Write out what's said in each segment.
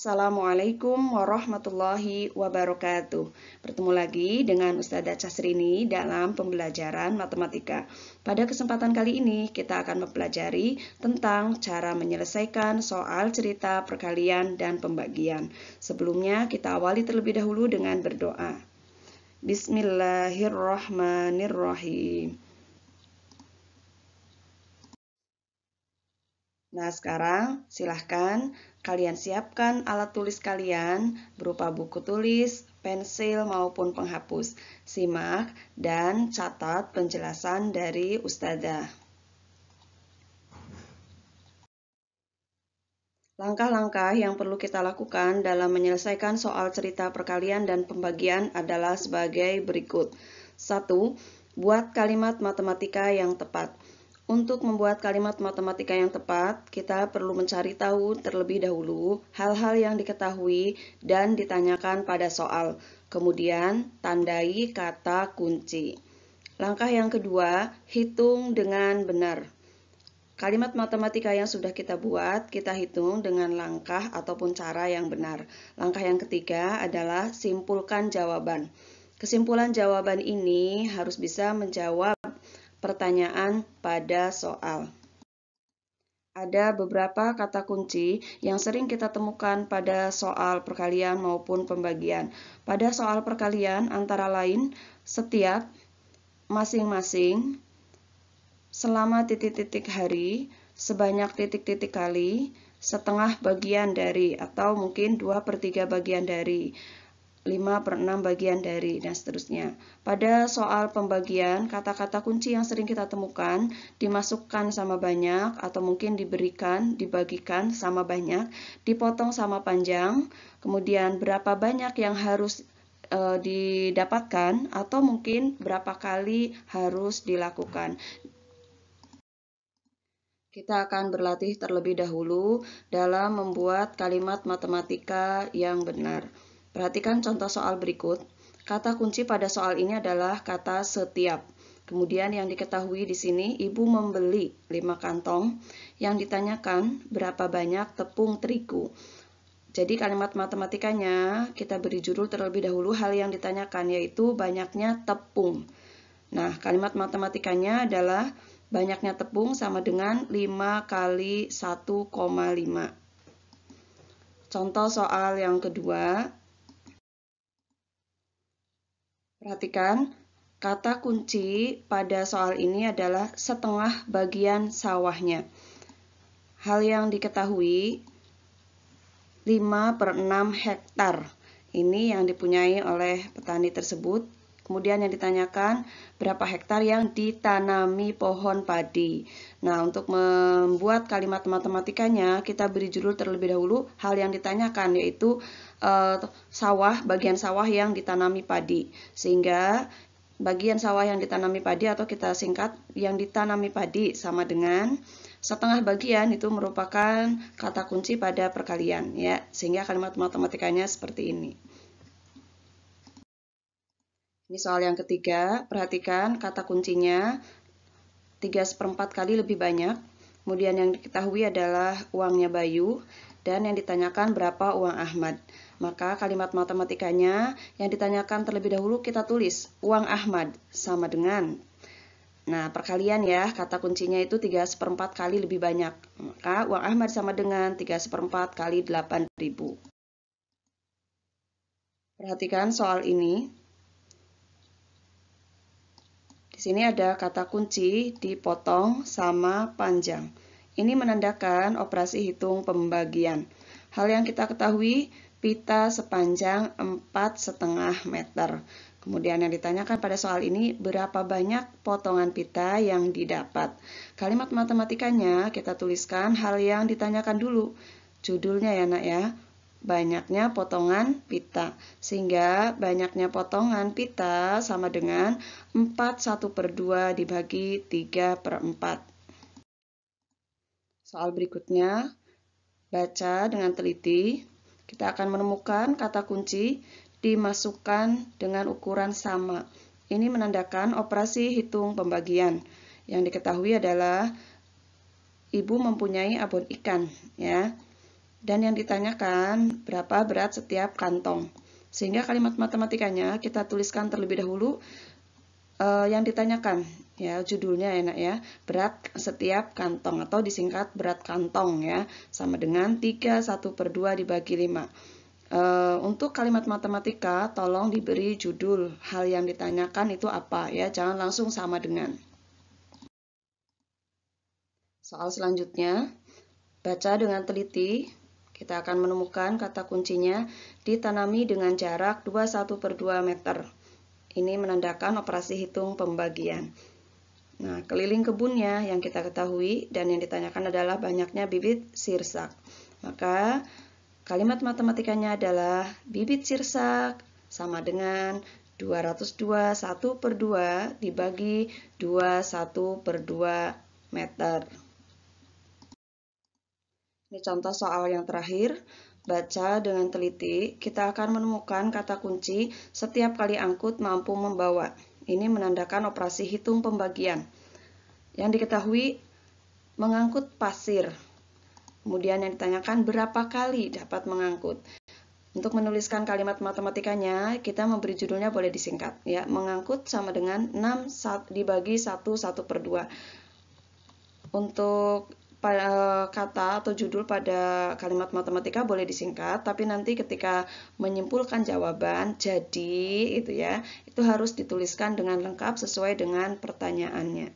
Assalamualaikum warahmatullahi wabarakatuh. Bertemu lagi dengan Ustazah Casrini dalam pembelajaran matematika. Pada kesempatan kali ini kita akan mempelajari tentang cara menyelesaikan soal cerita perkalian dan pembagian. Sebelumnya kita awali terlebih dahulu dengan berdoa. Bismillahirrahmanirrahim. Nah, sekarang silahkan kalian siapkan alat tulis kalian berupa buku tulis, pensil, maupun penghapus. Simak dan catat penjelasan dari Ustazah. Langkah-langkah yang perlu kita lakukan dalam menyelesaikan soal cerita perkalian dan pembagian adalah sebagai berikut. 1. Buat kalimat matematika yang tepat. Untuk membuat kalimat matematika yang tepat, kita perlu mencari tahu terlebih dahulu hal-hal yang diketahui dan ditanyakan pada soal. Kemudian, tandai kata kunci. Langkah yang kedua, hitung dengan benar. Kalimat matematika yang sudah kita buat, kita hitung dengan langkah ataupun cara yang benar. Langkah yang ketiga adalah simpulkan jawaban. Kesimpulan jawaban ini harus bisa menjawab pertanyaan pada soal. Ada beberapa kata kunci yang sering kita temukan pada soal perkalian maupun pembagian. Pada soal perkalian antara lain setiap, masing-masing, selama titik-titik hari, sebanyak titik-titik kali, setengah bagian dari, atau mungkin dua per tiga bagian dari. 5 per 6 bagian dari, dan seterusnya. Pada soal pembagian, kata-kata kunci yang sering kita temukan dimasukkan sama banyak, atau mungkin diberikan, dibagikan sama banyak, dipotong sama panjang, kemudian berapa banyak yang harus eh, didapatkan, atau mungkin berapa kali harus dilakukan. Kita akan berlatih terlebih dahulu dalam membuat kalimat matematika yang benar. Perhatikan contoh soal berikut. Kata kunci pada soal ini adalah kata setiap. Kemudian yang diketahui di sini, ibu membeli 5 kantong. Yang ditanyakan, berapa banyak tepung terigu? Jadi kalimat matematikanya kita beri judul terlebih dahulu hal yang ditanyakan yaitu banyaknya tepung. Nah, kalimat matematikanya adalah banyaknya tepung sama dengan 5 kali 1,5. Contoh soal yang kedua, Perhatikan, kata kunci pada soal ini adalah setengah bagian sawahnya. Hal yang diketahui 5 per 6 hektar. Ini yang dipunyai oleh petani tersebut. Kemudian yang ditanyakan berapa hektar yang ditanami pohon padi. Nah, untuk membuat kalimat matematikanya kita beri judul terlebih dahulu hal yang ditanyakan yaitu Eh, sawah, bagian sawah yang ditanami padi. Sehingga bagian sawah yang ditanami padi atau kita singkat yang ditanami padi sama dengan setengah bagian itu merupakan kata kunci pada perkalian ya. Sehingga kalimat matematikanya seperti ini. Ini soal yang ketiga, perhatikan kata kuncinya 3 seperempat kali lebih banyak. Kemudian yang diketahui adalah uangnya Bayu dan yang ditanyakan berapa uang Ahmad. Maka kalimat matematikanya yang ditanyakan terlebih dahulu kita tulis uang Ahmad sama dengan. Nah, perkalian ya, kata kuncinya itu 3 seperempat kali lebih banyak. Maka uang Ahmad sama dengan 3 seperempat kali 8 ribu. Perhatikan soal ini. Di sini ada kata kunci dipotong sama panjang. Ini menandakan operasi hitung pembagian. Hal yang kita ketahui, pita sepanjang 4,5 meter. Kemudian yang ditanyakan pada soal ini, berapa banyak potongan pita yang didapat? Kalimat matematikanya kita tuliskan hal yang ditanyakan dulu. Judulnya ya nak ya, banyaknya potongan pita. Sehingga banyaknya potongan pita sama dengan 4 1 per 2 dibagi 3 per 4. Soal berikutnya, baca dengan teliti kita akan menemukan kata kunci dimasukkan dengan ukuran sama. Ini menandakan operasi hitung pembagian. Yang diketahui adalah ibu mempunyai abon ikan, ya. Dan yang ditanyakan berapa berat setiap kantong. Sehingga kalimat matematikanya kita tuliskan terlebih dahulu eh, yang ditanyakan ya judulnya enak ya berat setiap kantong atau disingkat berat kantong ya sama dengan 3 1 per 2 dibagi 5 Uh, eh, untuk kalimat matematika, tolong diberi judul hal yang ditanyakan itu apa ya, jangan langsung sama dengan. Soal selanjutnya, baca dengan teliti. Kita akan menemukan kata kuncinya ditanami dengan jarak 21 per 2 meter. Ini menandakan operasi hitung pembagian. Nah, keliling kebunnya yang kita ketahui dan yang ditanyakan adalah banyaknya bibit sirsak. Maka kalimat matematikanya adalah bibit sirsak sama dengan 202 1 per 2 dibagi 2 1 per 2 meter. Ini contoh soal yang terakhir. Baca dengan teliti, kita akan menemukan kata kunci setiap kali angkut mampu membawa. Ini menandakan operasi hitung pembagian. Yang diketahui mengangkut pasir. Kemudian yang ditanyakan berapa kali dapat mengangkut. Untuk menuliskan kalimat matematikanya, kita memberi judulnya boleh disingkat. ya Mengangkut sama dengan 6 dibagi 1, 1 per 2. Untuk Eh, kata atau judul pada kalimat matematika boleh disingkat, tapi nanti ketika menyimpulkan jawaban jadi itu ya, itu harus dituliskan dengan lengkap sesuai dengan pertanyaannya.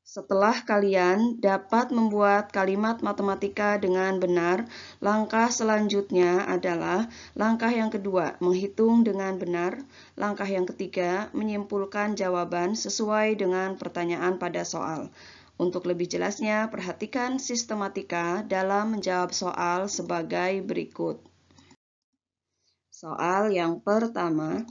Setelah kalian dapat membuat kalimat matematika dengan benar, langkah selanjutnya adalah langkah yang kedua, menghitung dengan benar. Langkah yang ketiga, menyimpulkan jawaban sesuai dengan pertanyaan pada soal. Untuk lebih jelasnya, perhatikan sistematika dalam menjawab soal sebagai berikut. Soal yang pertama,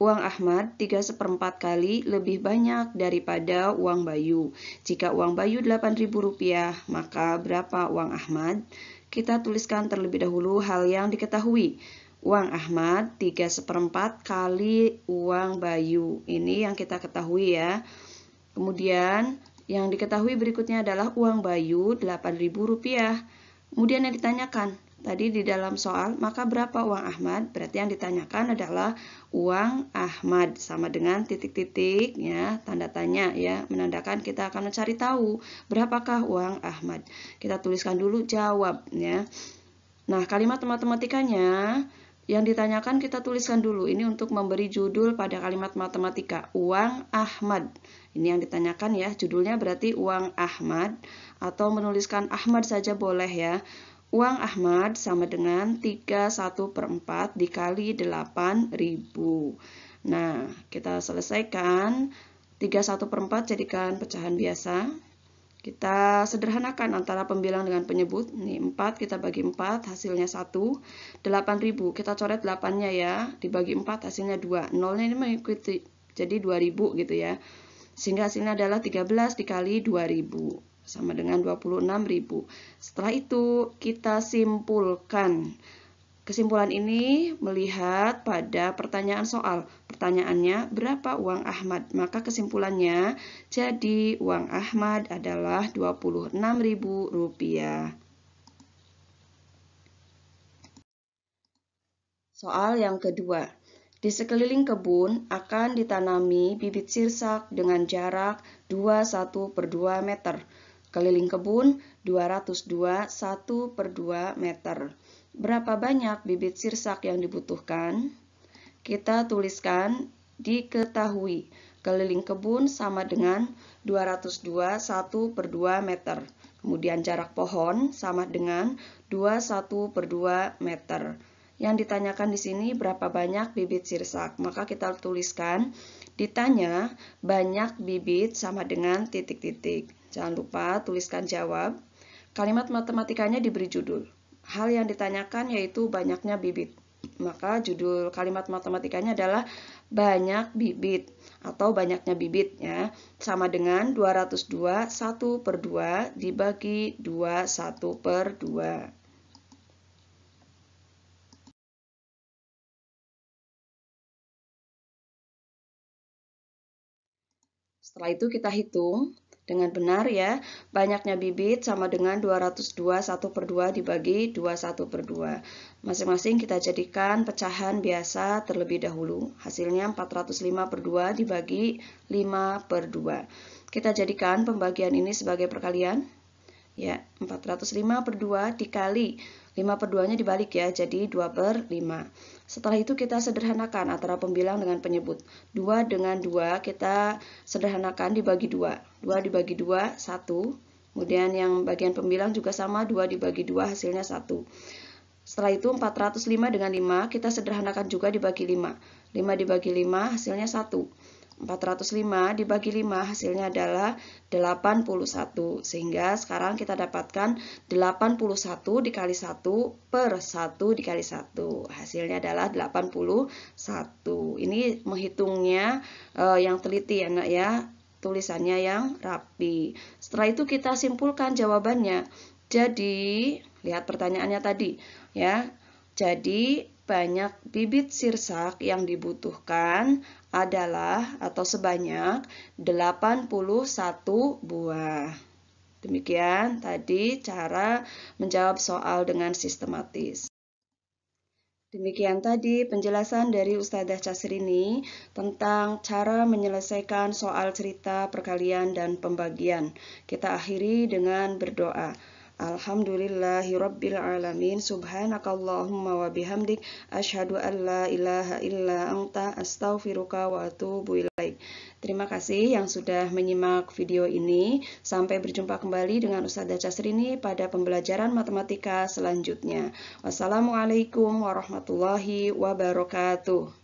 Uang Ahmad 3 seperempat kali lebih banyak daripada uang Bayu. Jika uang Bayu Rp8.000, maka berapa uang Ahmad? Kita tuliskan terlebih dahulu hal yang diketahui. Uang Ahmad 3 seperempat kali uang Bayu. Ini yang kita ketahui ya. Kemudian yang diketahui berikutnya adalah uang bayu Rp8.000. Kemudian yang ditanyakan, tadi di dalam soal, maka berapa uang Ahmad? Berarti yang ditanyakan adalah uang Ahmad sama dengan titik-titik ya, tanda tanya ya, menandakan kita akan mencari tahu berapakah uang Ahmad. Kita tuliskan dulu jawabnya. Nah, kalimat matematikanya yang ditanyakan kita tuliskan dulu ini untuk memberi judul pada kalimat matematika uang Ahmad. Ini yang ditanyakan ya, judulnya berarti uang Ahmad atau menuliskan Ahmad saja boleh ya. Uang Ahmad sama dengan 31 per 4 dikali 8 ribu. Nah, kita selesaikan 31 per 4 jadikan pecahan biasa. Kita sederhanakan antara pembilang dengan penyebut. Ini 4, kita bagi 4, hasilnya 1. 8.000, kita coret 8-nya ya. Dibagi 4, hasilnya 2. Nolnya ini mengikuti, jadi 2.000 gitu ya. Sehingga hasilnya adalah 13 dikali 2000 sama dengan 26.000. Setelah itu kita simpulkan. Kesimpulan ini melihat pada pertanyaan soal. Pertanyaannya, berapa uang Ahmad? Maka kesimpulannya, jadi uang Ahmad adalah 26.000 rupiah. Soal yang kedua, di sekeliling kebun akan ditanami bibit sirsak dengan jarak 21 per 2 meter. Keliling kebun 202 1 per 2 meter. Berapa banyak bibit sirsak yang dibutuhkan? Kita tuliskan diketahui. Keliling kebun sama dengan 202 1 per 2 meter. Kemudian jarak pohon sama dengan 21 per 2 meter. Yang ditanyakan di sini berapa banyak bibit sirsak. Maka kita tuliskan ditanya banyak bibit sama dengan titik-titik. Jangan lupa tuliskan jawab. Kalimat matematikanya diberi judul. Hal yang ditanyakan yaitu banyaknya bibit. Maka judul kalimat matematikanya adalah banyak bibit atau banyaknya bibit ya. Sama dengan 202 1 per 2 dibagi 2 1 per 2. Setelah itu kita hitung dengan benar ya, banyaknya bibit sama dengan 202 1 per 2 dibagi 21 per 2. Masing-masing kita jadikan pecahan biasa terlebih dahulu. Hasilnya 405 per 2 dibagi 5 per 2. Kita jadikan pembagian ini sebagai perkalian ya 405 per 2 dikali 5 per 2 nya dibalik ya jadi 2 per 5 setelah itu kita sederhanakan antara pembilang dengan penyebut 2 dengan 2 kita sederhanakan dibagi 2 2 dibagi 2 1 kemudian yang bagian pembilang juga sama 2 dibagi 2 hasilnya 1 setelah itu 405 dengan 5 kita sederhanakan juga dibagi 5 5 dibagi 5 hasilnya 1 405 dibagi 5 hasilnya adalah 81 sehingga sekarang kita dapatkan 81 dikali 1 per 1 dikali 1 hasilnya adalah 81 ini menghitungnya uh, yang teliti ya nak ya tulisannya yang rapi setelah itu kita simpulkan jawabannya jadi lihat pertanyaannya tadi ya jadi banyak bibit sirsak yang dibutuhkan adalah atau sebanyak 81 buah. Demikian tadi cara menjawab soal dengan sistematis. Demikian tadi penjelasan dari Ustazah Casrini tentang cara menyelesaikan soal cerita perkalian dan pembagian. Kita akhiri dengan berdoa. Alhamdulillahi Rabbil Alamin Subhanakallahumma wabihamdik Ashadu an la ilaha illa anta astaghfiruka wa atubu ilaik Terima kasih yang sudah menyimak video ini Sampai berjumpa kembali dengan Ustazah Casrini pada pembelajaran matematika selanjutnya Wassalamualaikum warahmatullahi wabarakatuh